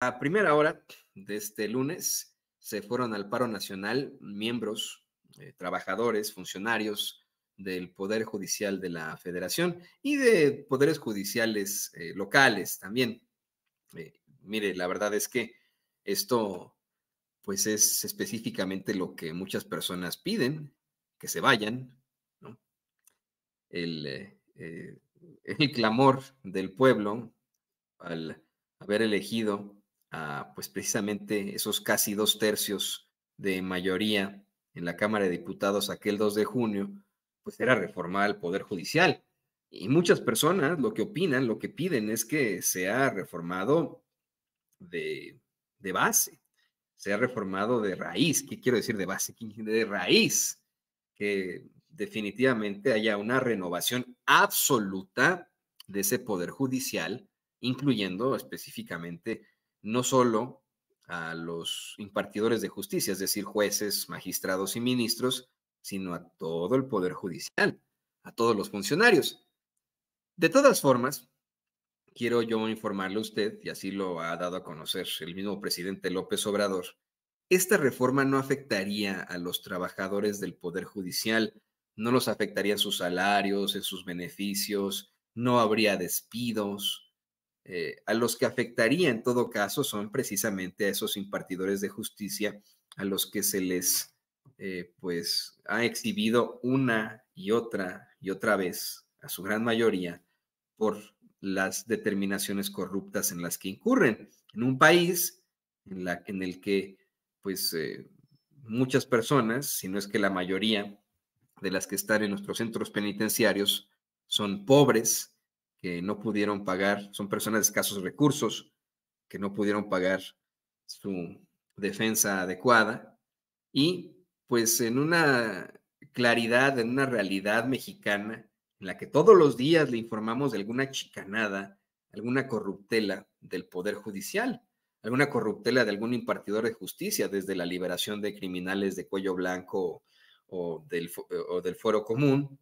A primera hora de este lunes se fueron al paro nacional miembros, eh, trabajadores, funcionarios del Poder Judicial de la Federación y de poderes judiciales eh, locales también. Eh, mire, la verdad es que esto pues es específicamente lo que muchas personas piden, que se vayan, ¿no? El, el clamor del pueblo al haber elegido pues precisamente esos casi dos tercios de mayoría en la Cámara de Diputados aquel 2 de junio, pues era reformar el Poder Judicial. Y muchas personas lo que opinan, lo que piden es que sea reformado de, de base, sea reformado de raíz. ¿Qué quiero decir de base? De raíz. Que definitivamente haya una renovación absoluta de ese Poder Judicial, incluyendo específicamente no solo a los impartidores de justicia, es decir, jueces, magistrados y ministros, sino a todo el poder judicial, a todos los funcionarios. De todas formas, quiero yo informarle a usted, y así lo ha dado a conocer el mismo presidente López Obrador, esta reforma no afectaría a los trabajadores del Poder Judicial, no los afectaría en sus salarios, en sus beneficios, no habría despidos, eh, a los que afectaría en todo caso son precisamente a esos impartidores de justicia a los que se les eh, pues ha exhibido una y otra y otra vez a su gran mayoría por las determinaciones corruptas en las que incurren en un país en, la, en el que pues eh, muchas personas, si no es que la mayoría de las que están en nuestros centros penitenciarios son pobres, que no pudieron pagar, son personas de escasos recursos, que no pudieron pagar su defensa adecuada. Y pues en una claridad, en una realidad mexicana en la que todos los días le informamos de alguna chicanada, alguna corruptela del Poder Judicial, alguna corruptela de algún impartidor de justicia, desde la liberación de criminales de cuello blanco o del, o del foro común,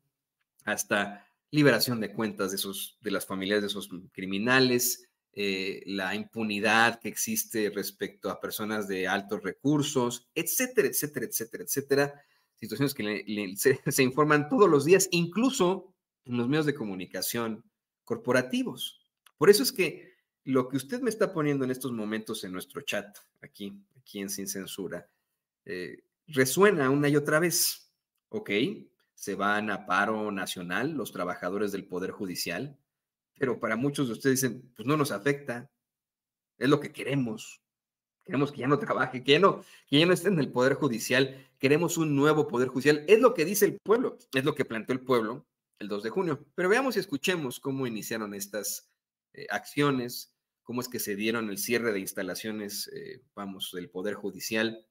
hasta liberación de cuentas de, esos, de las familias de esos criminales, eh, la impunidad que existe respecto a personas de altos recursos, etcétera, etcétera, etcétera, etcétera. Situaciones que se, informan todos los días, incluso en los medios de comunicación corporativos. Por eso es que lo que usted me está poniendo en estos momentos en nuestro chat, aquí, aquí en Sin Censura, eh, resuena una y otra vez. ¿Ok? se van a paro nacional los trabajadores del Poder Judicial, pero para muchos de ustedes dicen, pues no nos afecta, es lo que queremos. Queremos que ya no trabaje, que ya no, que ya no esté en el Poder Judicial, queremos un nuevo Poder Judicial, es lo que dice el pueblo, es lo que planteó el pueblo el 2 de junio. Pero veamos y escuchemos cómo iniciaron estas eh, acciones, cómo es que se dieron el cierre de instalaciones, eh, vamos, del Poder Judicial,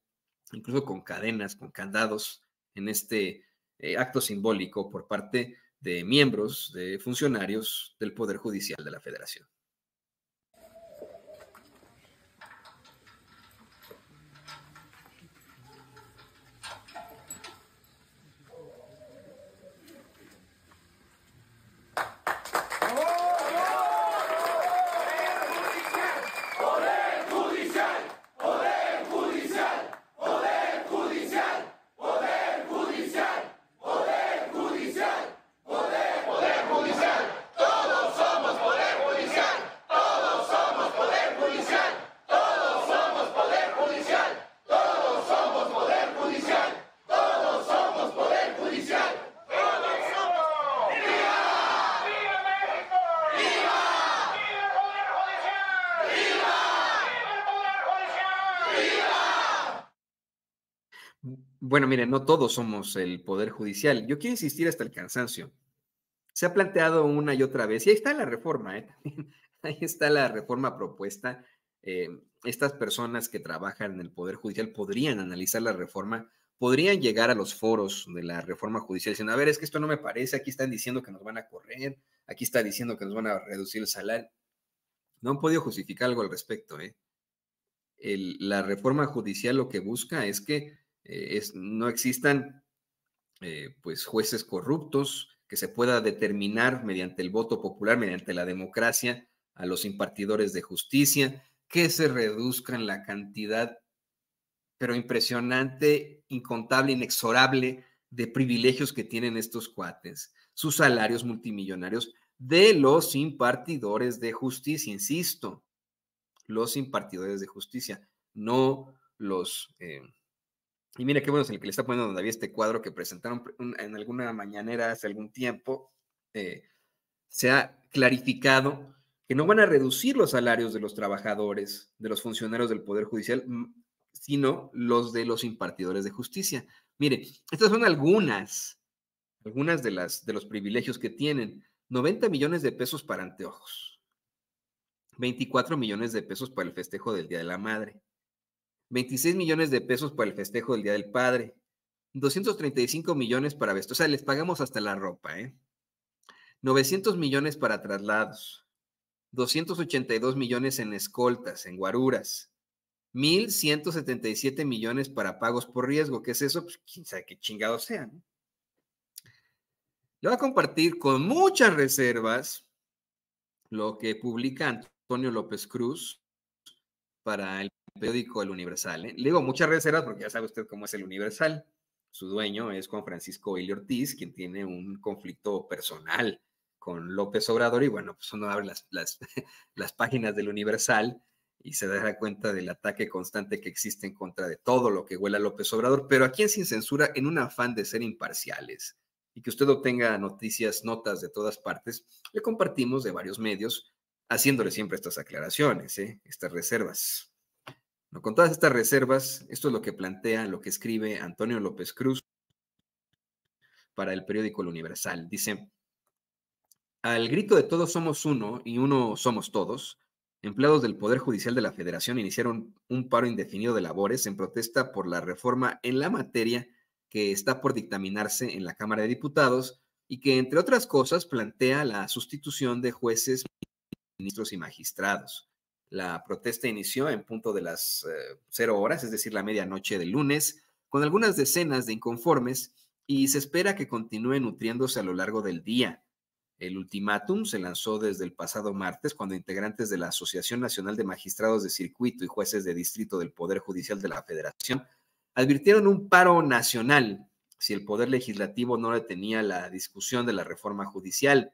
incluso con cadenas, con candados, en este eh, acto simbólico por parte de miembros, de funcionarios del Poder Judicial de la Federación. Bueno, miren, no todos somos el Poder Judicial. Yo quiero insistir hasta el cansancio. Se ha planteado una y otra vez, y ahí está la reforma, ¿eh? ahí está la reforma propuesta. Eh, estas personas que trabajan en el Poder Judicial podrían analizar la reforma, podrían llegar a los foros de la reforma judicial diciendo, a ver, es que esto no me parece, aquí están diciendo que nos van a correr, aquí está diciendo que nos van a reducir el salario. No han podido justificar algo al respecto. ¿eh? la reforma judicial lo que busca es que eh, no existan eh, pues jueces corruptos, que se pueda determinar mediante el voto popular, mediante la democracia, a los impartidores de justicia, que se reduzcan la cantidad, pero impresionante, incontable, inexorable, de privilegios que tienen estos cuates, sus salarios multimillonarios de los impartidores de justicia, insisto, los impartidores de justicia, no los... Eh, y mire qué bueno es el que le está poniendo había este cuadro que presentaron en alguna mañanera hace algún tiempo. Eh, se ha clarificado que no van a reducir los salarios de los trabajadores, de los funcionarios del Poder Judicial, sino los de los impartidores de justicia. Mire, estas son algunas, algunas de, las, de los privilegios que tienen. 90 millones de pesos para anteojos, 24 millones de pesos para el festejo del Día de la Madre, 26 millones de pesos para el festejo del Día del Padre, 235 millones para vestir. o sea, les pagamos hasta la ropa, ¿eh? 900 millones para traslados, 282 millones en escoltas, en guaruras, 1.177 millones para pagos por riesgo. ¿Qué es eso? Pues quién sabe qué chingados sean. Le voy a compartir con muchas reservas lo que publica Antonio López Cruz para el periódico El Universal. Le ¿eh? digo muchas reservas porque ya sabe usted cómo es El Universal. Su dueño es Juan Francisco Eli Ortiz, quien tiene un conflicto personal con López Obrador y bueno, pues uno abre las, las, páginas del Universal y se da cuenta del ataque constante que existe en contra de todo lo que huela López Obrador, pero aquí en Sin Censura, en un afán de ser imparciales y que usted obtenga noticias, notas de todas partes, le compartimos de varios medios, haciéndole siempre estas aclaraciones, ¿eh? estas reservas con todas estas reservas, esto es lo que plantea, lo que escribe Antonio López Cruz para el periódico El Universal. Dice, al grito de todos somos uno y uno somos todos, empleados del Poder Judicial de la Federación iniciaron un paro indefinido de labores en protesta por la reforma en la materia que está por dictaminarse en la Cámara de Diputados y que, entre otras cosas, plantea la sustitución de jueces, ministros y magistrados. La protesta inició en punto de las eh, cero horas, es decir, la medianoche del lunes, con algunas decenas de inconformes y se espera que continúe nutriéndose a lo largo del día. El ultimátum se lanzó desde el pasado martes cuando integrantes de la Asociación Nacional de Magistrados de Circuito y Jueces de Distrito del Poder Judicial de la Federación advirtieron un paro nacional si el Poder Legislativo no detenía la discusión de la reforma judicial.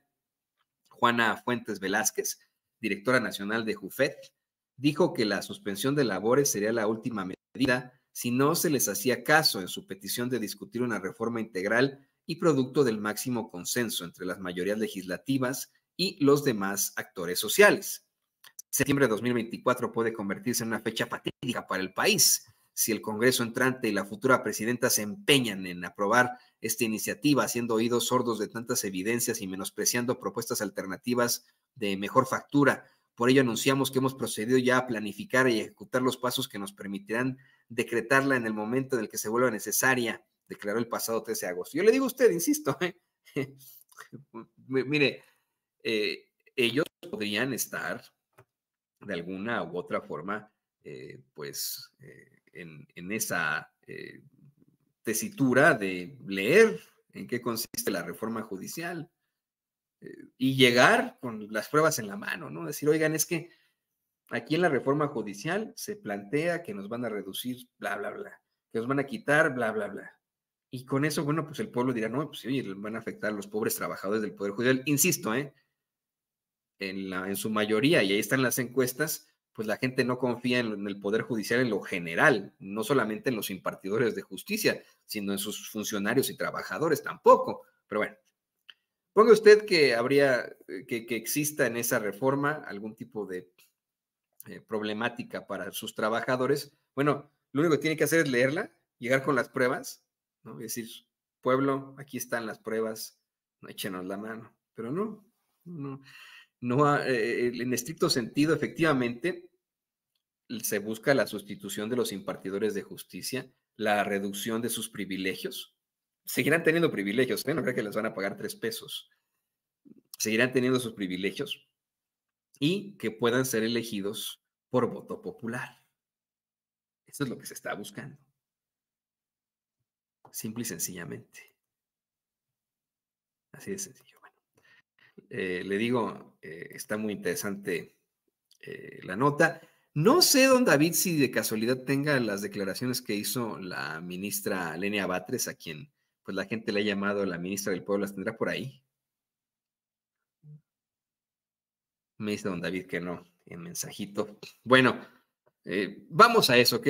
Juana Fuentes Velázquez, directora nacional de Jufet, dijo que la suspensión de labores sería la última medida si no se les hacía caso en su petición de discutir una reforma integral y producto del máximo consenso entre las mayorías legislativas y los demás actores sociales. Septiembre de 2024 puede convertirse en una fecha patética para el país, si el Congreso entrante y la futura presidenta se empeñan en aprobar esta iniciativa, siendo oídos sordos de tantas evidencias y menospreciando propuestas alternativas de mejor factura. Por ello anunciamos que hemos procedido ya a planificar y ejecutar los pasos que nos permitirán decretarla en el momento en el que se vuelva necesaria, declaró el pasado 13 de agosto. Yo le digo a usted, insisto, ¿eh? mire, eh, ellos podrían estar de alguna u otra forma, eh, pues, en, esa eh, tesitura de leer en qué consiste la reforma judicial eh, y llegar con las pruebas en la mano, ¿no? Decir, oigan, es que aquí en la reforma judicial se plantea que nos van a reducir, bla, bla, bla, que nos van a quitar, bla, bla, bla. Y con eso, bueno, pues el pueblo dirá, no, pues oye, van a afectar a los pobres trabajadores del Poder Judicial. Insisto, ¿eh? En, la, en su mayoría, y ahí están las encuestas, pues la gente no confía en el Poder Judicial en lo general, no solamente en los impartidores de justicia, sino en sus funcionarios y trabajadores tampoco. Pero bueno, ponga usted que habría, eh, que, exista en esa reforma algún tipo de eh, problemática para sus trabajadores. Bueno, lo único que tiene que hacer es leerla, llegar con las pruebas, ¿no? Y decir, pueblo, aquí están las pruebas, no échenos la mano. Pero no, no. Eh, eh, en estricto sentido, efectivamente, se busca la sustitución de los impartidores de justicia, la reducción de sus privilegios. Seguirán teniendo privilegios, ¿eh? no creo que les van a pagar tres pesos. Seguirán teniendo sus privilegios y que puedan ser elegidos por voto popular. Eso es lo que se está buscando. Simple y sencillamente. Así de sencillo. Eh, le digo, eh, está muy interesante eh, la nota. No sé, don David, si de casualidad tenga las declaraciones que hizo la ministra Lenia Batres, a quien pues la gente le ha llamado la ministra del pueblo, las tendrá por ahí. Me dice don David que no, en mensajito. Bueno, vamos a eso. ¿Qué le